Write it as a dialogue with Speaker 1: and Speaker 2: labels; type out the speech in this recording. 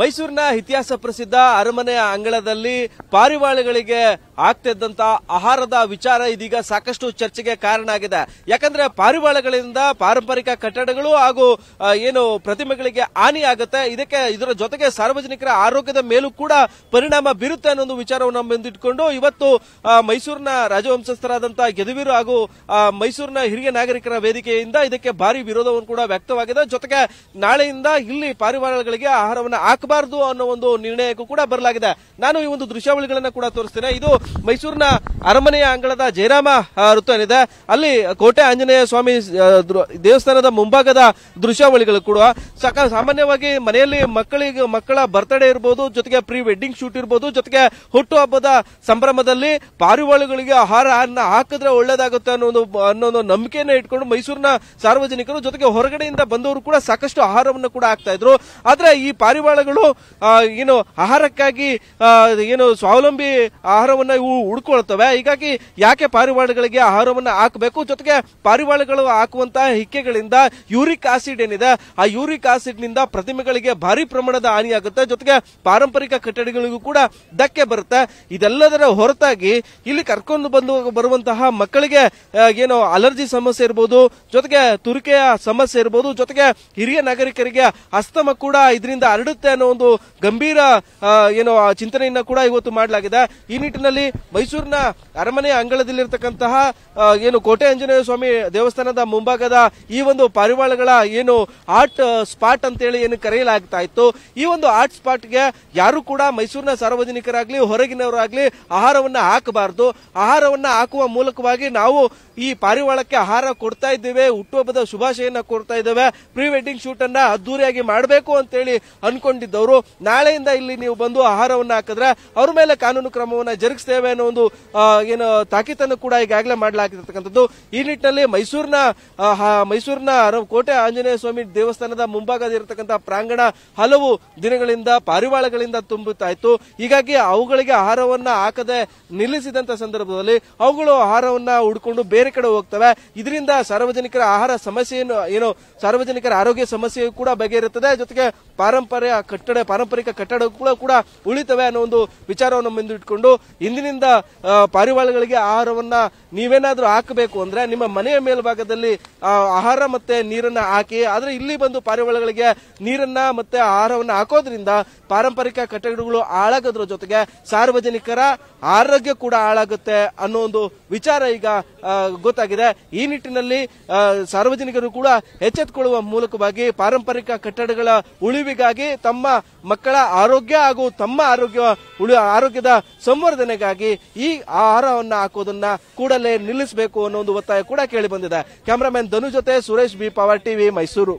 Speaker 1: ಮೈಸೂರಿನ ಇತಿಹಾಸ ಪ್ರಸಿದ್ಧ ಅರಮನೆಯ ಅಂಗಳದಲ್ಲಿ ಪಾರಿವಾಳಗಳಿಗೆ ಆಗ್ತಿದ್ದಂತ ಆಹಾರದ ವಿಚಾರ ಇದೀಗ ಸಾಕಷ್ಟು ಚರ್ಚೆಗೆ ಕಾರಣ ಆಗಿದೆ ಯಾಕಂದ್ರೆ ಪಾರಿವಾಳಗಳಿಂದ ಪಾರಂಪರಿಕ ಕಟ್ಟಡಗಳು ಹಾಗೂ ಏನು ಪ್ರತಿಮೆಗಳಿಗೆ ಹಾನಿ ಆಗುತ್ತೆ ಇದಕ್ಕೆ ಇದರ ಜೊತೆಗೆ ಸಾರ್ವಜನಿಕರ ಆರೋಗ್ಯದ ಮೇಲೂ ಕೂಡ ಪರಿಣಾಮ ಬೀರುತ್ತೆ ಅನ್ನೋ ಒಂದು ವಿಚಾರವನ್ನು ಮುಂದಿಟ್ಟುಕೊಂಡು ಇವತ್ತು ಮೈಸೂರಿನ ರಾಜವಂಶಸ್ಥರಾದಂತಹ ಯದುವೀರು ಹಾಗೂ ಮೈಸೂರಿನ ಹಿರಿಯ ನಾಗರಿಕರ ವೇದಿಕೆಯಿಂದ ಇದಕ್ಕೆ ಭಾರಿ ವಿರೋಧವನ್ನು ಕೂಡ ವ್ಯಕ್ತವಾಗಿದೆ ಜೊತೆಗೆ ನಾಳೆಯಿಂದ ಇಲ್ಲಿ ಪಾರಿವಾಳಗಳಿಗೆ ಆಹಾರವನ್ನು ಹಾಕಬಾರದು ಅನ್ನೋ ಒಂದು ನಿರ್ಣಯಕ್ಕೂ ಕೂಡ ಬರಲಾಗಿದೆ ನಾನು ಈ ಒಂದು ದೃಶ್ಯಾವಳಿಗಳನ್ನು ಕೂಡ ತೋರಿಸ್ತೇನೆ ಇದು ಮೈಸೂರಿನ ಅರಮನೆಯ ಅಂಗಳದ ಜಯರಾಮ ವೃತ್ತ ಏನಿದೆ ಅಲ್ಲಿ ಕೋಟೆ ಆಂಜನೇಯ ಸ್ವಾಮಿ ದೇವಸ್ಥಾನದ ಮುಂಭಾಗದ ದೃಶ್ಯಾವಳಿಗಳು ಕೂಡ ಸಕ ಸಾಮಾನ್ಯವಾಗಿ ಮನೆಯಲ್ಲಿ ಮಕ್ಕಳಿಗೆ ಮಕ್ಕಳ ಬರ್ತ್ಡೇ ಇರ್ಬೋದು ಜೊತೆಗೆ ಪ್ರೀ ವೆಡ್ಡಿಂಗ್ ಶೂಟ್ ಇರ್ಬೋದು ಜೊತೆಗೆ ಹುಟ್ಟು ಹಬ್ಬದ ಸಂಭ್ರಮದಲ್ಲಿ ಪಾರಿವಾಳಗಳಿಗೆ ಆಹಾರ ಹಾಕಿದ್ರೆ ಒಳ್ಳೇದಾಗುತ್ತೆ ಅನ್ನೋ ಒಂದು ಅನ್ನೋ ಒಂದು ನಂಬಿಕೆಯನ್ನು ಇಟ್ಕೊಂಡು ಮೈಸೂರಿನ ಸಾರ್ವಜನಿಕರು ಜೊತೆಗೆ ಹೊರಗಡೆಯಿಂದ ಬಂದವರು ಕೂಡ ಸಾಕಷ್ಟು ಆಹಾರವನ್ನು ಕೂಡ ಹಾಕ್ತಾ ಇದ್ರು ಆದ್ರೆ ಈ ಪಾರಿವಾಳಗಳು ಏನು ಆಹಾರಕ್ಕಾಗಿ ಏನು ಸ್ವಾವಲಂಬಿ ಆಹಾರವನ್ನ ಇವು ಹುಡ್ಕೊಳ್ತವೆ ಹೀಗಾಗಿ ಯಾಕೆ ಪಾರಿವಾಳಗಳಿಗೆ ಆಹಾರವನ್ನು ಹಾಕಬೇಕು ಜೊತೆಗೆ ಪಾರಿವಾಳಗಳು ಹಾಕುವಂತಹ ಹಿಕ್ಕೆಗಳಿಂದ ಯೂರಿಕ್ ಆಸಿಡ್ ಏನಿದೆ ಆ ಯೂರಿಕ್ ಆಸಿಡ್ ನಿಂದ ಪ್ರತಿಮೆಗಳಿಗೆ ಭಾರಿ ಪ್ರಮಾಣದ ಹಾನಿಯಾಗುತ್ತೆ ಜೊತೆಗೆ ಪಾರಂಪರಿಕ ಕಟ್ಟಡಗಳಿಗೂ ಕೂಡ ಧಕ್ಕೆ ಬರುತ್ತೆ ಇದೆಲ್ಲದರ ಹೊರತಾಗಿ ಇಲ್ಲಿ ಕರ್ಕೊಂಡು ಬಂದು ಬರುವಂತಹ ಮಕ್ಕಳಿಗೆ ಏನು ಅಲರ್ಜಿ ಸಮಸ್ಯೆ ಇರಬಹುದು ಜೊತೆಗೆ ತುರಿಕೆಯ ಸಮಸ್ಯೆ ಇರಬಹುದು ಜೊತೆಗೆ ಹಿರಿಯ ನಾಗರಿಕರಿಗೆ ಅಸ್ತಮ ಕೂಡ ಇದರಿಂದ ಹರಡುತ್ತೆ ಅನ್ನೋ ಒಂದು ಗಂಭೀರ ಏನು ಚಿಂತನೆಯನ್ನ ಕೂಡ ಇವತ್ತು ಮಾಡಲಾಗಿದೆ ಈ ನಿಟ್ಟಿನಲ್ಲಿ ಮೈಸೂರಿನ ಅರಮನೆ ಅಂಗಳದಲ್ಲಿರ್ತಕ್ಕಂತಹ ಏನು ಕೋಟೆ ಆಂಜನೇಯ ಸ್ವಾಮಿ ದೇವಸ್ಥಾನದ ಮುಂಭಾಗದ ಈ ಒಂದು ಪಾರಿವಾಳಗಳ ಏನು ಆರ್ಟ್ ಸ್ಪಾಟ್ ಅಂತೇಳಿ ಏನು ಕರೆಯಲಾಗ್ತಾ ಇತ್ತು ಈ ಒಂದು ಆರ್ಟ್ ಸ್ಪಾಟ್ಗೆ ಯಾರು ಕೂಡ ಮೈಸೂರಿನ ಸಾರ್ವಜನಿಕರಾಗ್ಲಿ ಹೊರಗಿನವರಾಗ್ಲಿ ಆಹಾರವನ್ನ ಹಾಕಬಾರದು ಆಹಾರವನ್ನ ಹಾಕುವ ಮೂಲಕವಾಗಿ ನಾವು ಈ ಪಾರಿವಾಳಕ್ಕೆ ಆಹಾರ ಕೊಡ್ತಾ ಇದ್ದೇವೆ ಹುಟ್ಟುಹಬ್ಬದ ಶುಭಾಶಯನ ಕೊಡ್ತಾ ಇದ್ದೇವೆ ಪ್ರೀ ವೆಡ್ಡಿಂಗ್ ಶೂಟ್ ಅನ್ನ ಅದ್ದೂರಿಯಾಗಿ ಮಾಡಬೇಕು ಅಂತೇಳಿ ಅನ್ಕೊಂಡಿದ್ದವರು ನಾಳೆಯಿಂದ ಇಲ್ಲಿ ನೀವು ಬಂದು ಆಹಾರವನ್ನ ಹಾಕಿದ್ರೆ ಅವ್ರ ಮೇಲೆ ಕಾನೂನು ಕ್ರಮವನ್ನ ಜರುಗಿಸ್ತೇವೆ ಅನ್ನೋ ಒಂದು ಏನು ತಾಕೀತನ್ನು ಕೂಡ ಈಗಾಗಲೇ ಮಾಡಲಾಗಿರ್ತಕ್ಕಂಥದ್ದು ಈ ನಿಟ್ಟಿನಲ್ಲಿ ಮೈಸೂರಿನ ಮೈಸೂರಿನ ಕೋಟೆ ಆಂಜನೇಯ ಸ್ವಾಮಿ ದೇವಸ್ಥಾನದ ಮುಂಭಾಗದಲ್ಲಿರತಕ್ಕಂಥ ಪ್ರಾಂಗಣ ಹಲವು ದಿನಗಳಿಂದ ಪಾರಿವಾಳಗಳಿಂದ ತುಂಬುತ್ತಾ ಇತ್ತು ಹೀಗಾಗಿ ಅವುಗಳಿಗೆ ಆಹಾರವನ್ನ ಹಾಕದೆ ನಿಲ್ಲಿಸಿದಂತ ಸಂದರ್ಭದಲ್ಲಿ ಅವುಗಳು ಆಹಾರವನ್ನ ಹುಡ್ಕೊಂಡು ಬೇರೆ ಕಡೆ ಹೋಗ್ತವೆ ಇದರಿಂದ ಸಾರ್ವಜನಿಕರ ಆಹಾರ ಸಮಸ್ಯೆಯನ್ನು ಏನು ಸಾರ್ವಜನಿಕರ ಆರೋಗ್ಯ ಸಮಸ್ಯೆಯು ಕೂಡ ಬಗೆಹರುತ್ತದೆ ಜೊತೆಗೆ ಪಾರಂಪರ್ಯ ಕಟ್ಟಡ ಪಾರಂಪರಿಕ ಕಟ್ಟಡ ಕೂಡ ಕೂಡ ಉಳಿತವೆ ಅನ್ನೋ ಒಂದು ವಿಚಾರವನ್ನು ಮುಂದಿಟ್ಟುಕೊಂಡು ಇಂದಿನಿಂದ ಪಾರಿವಾಳಗಳಿಗೆ ಆಹಾರವನ್ನ ನೀವೇನಾದರೂ ಹಾಕಬೇಕು ಅಂದ್ರೆ ನಿಮ್ಮ ಮನೆಯ ಮೇಲ್ಭಾಗದಲ್ಲಿ ಆಹಾರ ಮತ್ತೆ ನೀರನ್ನ ಹಾಕಿ ಆದ್ರೆ ಇಲ್ಲಿ ಬಂದು ಪಾರಿವಾಳಗಳಿಗೆ ನೀರನ್ನ ಮತ್ತೆ ಆಹಾರವನ್ನ ಹಾಕೋದ್ರಿಂದ ಪಾರಂಪರಿಕ ಕಟ್ಟಡಗಳು ಹಾಳಾಗೋದ್ರ ಜೊತೆಗೆ ಸಾರ್ವಜನಿಕರ ಆರೋಗ್ಯ ಕೂಡ ಹಾಳಾಗುತ್ತೆ ಅನ್ನೋ ಒಂದು ವಿಚಾರ ಈಗ ಗೊತ್ತಾಗಿದೆ ಈ ನಿಟ್ಟಿನಲ್ಲಿ ಸಾರ್ವಜನಿಕರು ಕೂಡ ಎಚ್ಚೆತ್ತುಕೊಳ್ಳುವ ಮೂಲಕವಾಗಿ ಪಾರಂಪರಿಕ ಕಟ್ಟಡಗಳ ಉಳಿವಿಗಾಗಿ ತಮ್ಮ ಮಕ್ಕಳ ಆರೋಗ್ಯ ಹಾಗೂ ತಮ್ಮ ಆರೋಗ್ಯ ಉಳಿ ಆರೋಗ್ಯದ ಸಂವರ್ಧನೆಗಾಗಿ ಈ ಆ ಆಹಾರವನ್ನು ಹಾಕೋದನ್ನ ಕೂಡಲೇ ನಿಲ್ಲಿಸಬೇಕು ಅನ್ನೋ ಒಂದು ಒತ್ತಾಯ ಕೂಡ ಕೇಳಿ ಬಂದಿದೆ ಕ್ಯಾಮರಾಮನ್ ಧನು ಜೊತೆ Suresh B power TV Mysuru